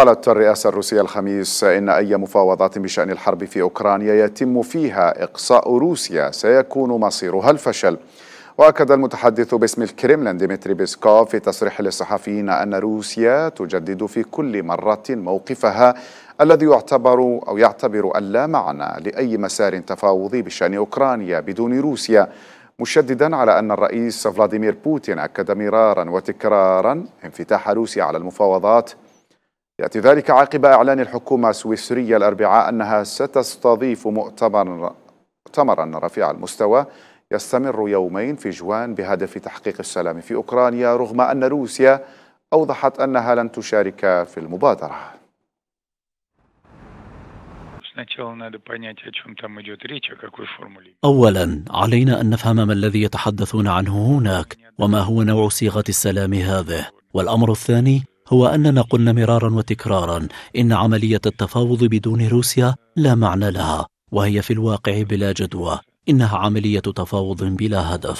قالت الرئاسة الروسية الخميس إن أي مفاوضات بشأن الحرب في أوكرانيا يتم فيها إقصاء روسيا سيكون مصيرها الفشل وأكد المتحدث باسم الكريملين ديمتري بيسكوف في تصريح للصحفيين أن روسيا تجدد في كل مرة موقفها الذي يعتبر أو يعتبر أن لا معنى لأي مسار تفاوضي بشأن أوكرانيا بدون روسيا مشددا على أن الرئيس فلاديمير بوتين أكد مرارا وتكرارا انفتاح روسيا على المفاوضات يأتي ذلك عقب إعلان الحكومة السويسرية الأربعاء أنها ستستضيف مؤتمرا مؤتمرا رفيع المستوى يستمر يومين في جوان بهدف تحقيق السلام في أوكرانيا رغم أن روسيا أوضحت أنها لن تشارك في المبادرة أولا علينا أن نفهم ما الذي يتحدثون عنه هناك وما هو نوع صيغة السلام هذه والأمر الثاني هو أننا قلنا مرارا وتكرارا إن عملية التفاوض بدون روسيا لا معنى لها وهي في الواقع بلا جدوى إنها عملية تفاوض بلا هدف